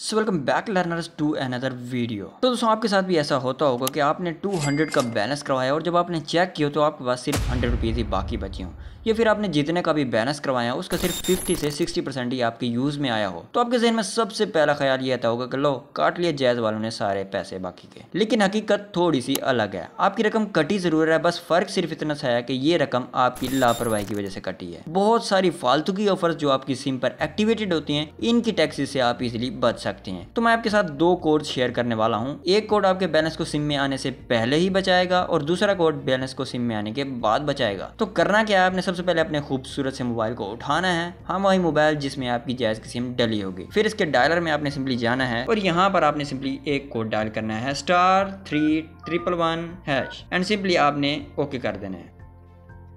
so welcome back learners to another video तो दोस्तों आपके साथ भी ऐसा होता होगा कि आपने 200 का बैलेंस करवाया और जब आपने चेक किया तो आपके पास सिर्फ हंड्रेड रुपीज़ ही बाकी बची हूँ या फिर आपने जितने का भी बैलेंस करवाया उसका सिर्फ 50 से 60 परसेंट ही आपके यूज़ में आया हो तो आपके जहन में सबसे पहला ख्याल ये आता होगा कि लो काट लिए जायज वालों ने सारे पैसे बाकी के लेकिन हकीकत थोड़ी सी अलग है आपकी रकम कटी ज़रूर है बस फ़र्क सिर्फ इतना सा है कि ये रकम आपकी लापरवाही की वजह से कटी है बहुत सारी फालतू की ऑफर जो आपकी सिम पर एक्टिवेटेड होती हैं इनकी टैक्सी से आप इजिली बच सकते हैं तो मैं आपके साथ दो कोड शेयर करने वाला हूँ एक कोड आपके बैलेंस को सिम में आने से पहले ही बचाएगा और दूसरा कोड बैलेंस को सिम में आने के बाद बचाएगा तो करना क्या है आपने सबसे पहले अपने खूबसूरत से मोबाइल को उठाना है हम हाँ, वही मोबाइल जिसमें आपकी जायज की सिम डली होगी फिर इसके डायलर में आपने सिंपली जाना है और यहाँ पर आपने सिंपली एक कोड डायल करना है star three triple one hash and simply आपने ओके कर देना है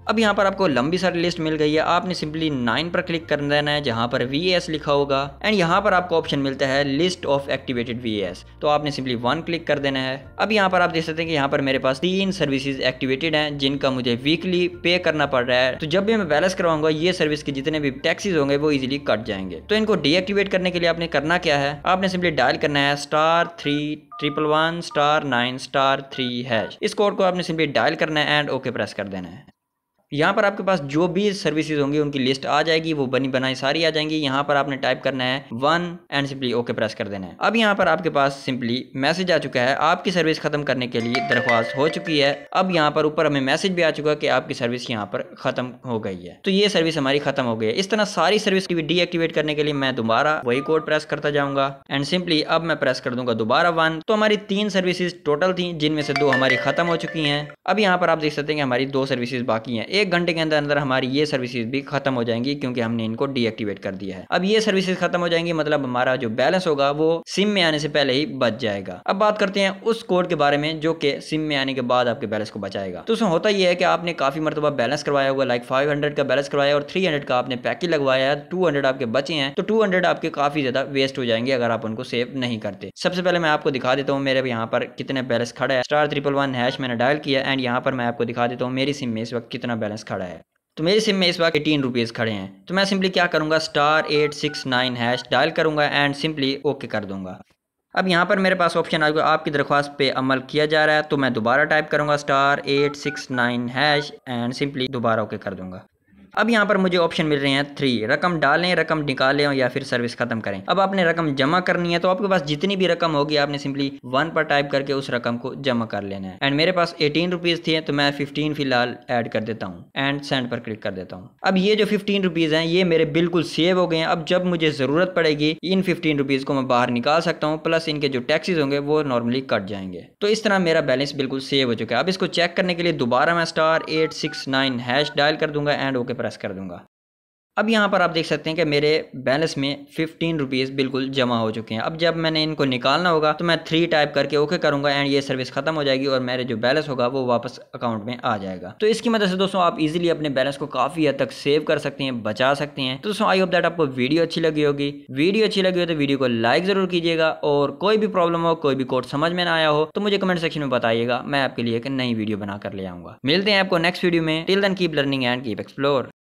अब यहाँ पर आपको लंबी सारी लिस्ट मिल गई है आपने सिंपली नाइन पर क्लिक कर देना है जहाँ पर वी लिखा होगा एंड यहाँ पर आपको ऑप्शन मिलता है लिस्ट ऑफ एक्टिवेटेड वी तो आपने सिंपली वन क्लिक कर देना है अब यहाँ पर आप देख सकते हैं कि यहाँ पर मेरे पास तीन सर्विसेज एक्टिवेटेड हैं जिनका मुझे वीकली पे करना पड़ रहा है तो जब भी मैं बैलेंस करवाऊंगा ये सर्विस के जितने भी टैक्सीज होंगे वो इजिली कट जाएंगे तो इनको डीएक्टिवेट करने के लिए आपने करना क्या है आपने सिंपली डायल करना है star three triple one star nine star three hash इस कोड को आपने सिंपली डायल करना है एंड ओके प्रेस कर देना है यहाँ पर आपके पास जो भी सर्विसेज होंगी उनकी लिस्ट आ जाएगी वो बनी बनाई सारी आ जाएंगी यहाँ पर आपने टाइप करना है one and simply okay press कर देना है अब यहाँ पर आपके पास सिंपली मैसेज आ चुका है आपकी सर्विस खत्म करने के लिए दरख्वास्त हो चुकी है अब यहाँ पर ऊपर हमें मैसेज भी आ चुका है कि आपकी सर्विस यहाँ पर खत्म हो गई है तो ये सर्विस हमारी खत्म हो गई है इस तरह सारी सर्विस डीएक्टिवेट करने के लिए मैं दोबारा वही कोड प्रेस करता जाऊंगा एंड सिंपली अब मैं प्रेस कर दूंगा दोबारा वन तो हमारी तीन सर्विसेज टोटल थी जिनमें से दो हमारी खत्म हो चुकी है अब यहाँ पर आप देख सकते हैं हमारी दो सर्विसेज बाकी है एक घंटे के अंदर अंदर हमारी ये सर्विसेज भी खत्म हो जाएंगी क्योंकि हमने इनको डीएक्टिवेट कर दिया है अब ये सर्विसेज खत्म हो जाएंगी मतलब हमारा जो बैलेंस होगा वो सिम में आने से पहले ही बच जाएगा अब बात करते हैं उस कोड के बारे में जो कि सिम में आने के बाद आपके बैलेंस को बचाएगा तो उसमें होता यह है कि आपने काफी मरतबा बैलेंस करवाया हुआ लाइक फाइव का बैलेंस करवाया और थ्री का आपने पैकेज लगवाया है टू आपके बचे हैं तो टू आपके काफी ज्यादा वेस्ट हो जाएंगे अगर आप उनको सेव नहीं करते सबसे पहले मैं आपको दिखा देता हूँ मेरे यहाँ पर कितने बैलेंस खड़ा है स्टार ट्रिपल वन हैश मैंने डायल किया एंड यहाँ पर मैं आपको दिखा देता हूँ मेरी सिम में इस वक्त कितना बैलेंस खड़ा है तो मेरी सिम में इस वक्त एटीन रुपीज़ खड़े हैं तो मैं सिंपली क्या करूँगा star eight six nine hash dial करूँगा एंड सिंपली ओके कर दूँगा अब यहाँ पर मेरे पास ऑप्शन आ गया आपकी दरख्वास्त पे अमल किया जा रहा है तो मैं दोबारा टाइप करूँगा star eight six nine hash and simply दोबारा ओके कर दूँगा अब यहाँ पर मुझे ऑप्शन मिल रहे हैं थ्री रकम डालें रकम निकालें या फिर सर्विस खत्म करें अब आपने रकम जमा करनी है तो आपके पास जितनी भी रकम होगी आपने सिंपली वन पर टाइप करके उस रकम को जमा कर लेना है एंड मेरे पास एटीन रुपीज थी तो मैं फिफ्टीन फिलहाल एड कर देता हूँ एंड सेंड पर क्लिक कर देता हूँ अब ये जो फिफ्टीन रुपीज है ये मेरे बिल्कुल सेव हो गए हैं अब जब मुझे जरूरत पड़ेगी इन फिफ्टीन रुपीज को मैं बाहर निकाल सकता हूँ प्लस इनके जो टैक्सीज होंगे वो नॉर्मली कट जाएंगे तो इस तरह मेरा बैलेंस बिल्कुल सेव हो चुका है अब इसको चेक करने के लिए दोबारा मैं star eight six nine hash dial कर दूंगा एंड ओके पर प्रेस कर दूंगा अब यहाँ पर आप देख सकते हैं कि मेरे बैलेंस में फिफ्टीन रुपीज़ बिल्कुल जमा हो चुके हैं अब जब मैंने इनको निकालना होगा तो मैं थ्री टाइप करके ओके करूँगा एंड ये सर्विस खत्म हो जाएगी और मेरे जो बैलेंस होगा वो वापस अकाउंट में आ जाएगा तो इसकी मदद से दोस्तों आप इजीली अपने बैलेंस को काफ़ी हद तक सेव कर सकते हैं बचा सकते हैं तो दोस्तों आई होप दैट आपको वीडियो अच्छी लगी होगी वीडियो अच्छी लगी हो तो वीडियो को लाइक ज़रूर कीजिएगा और कोई भी प्रॉब्लम हो कोई भी कोर्ट समझ में ना आया हो तो मुझे कमेंट सेक्शन में बताइएगा मैं आपके लिए एक नई वीडियो बनाकर ले आऊँगा मिलते हैं आपको नेक्स्ट वीडियो में till then keep learning and keep explore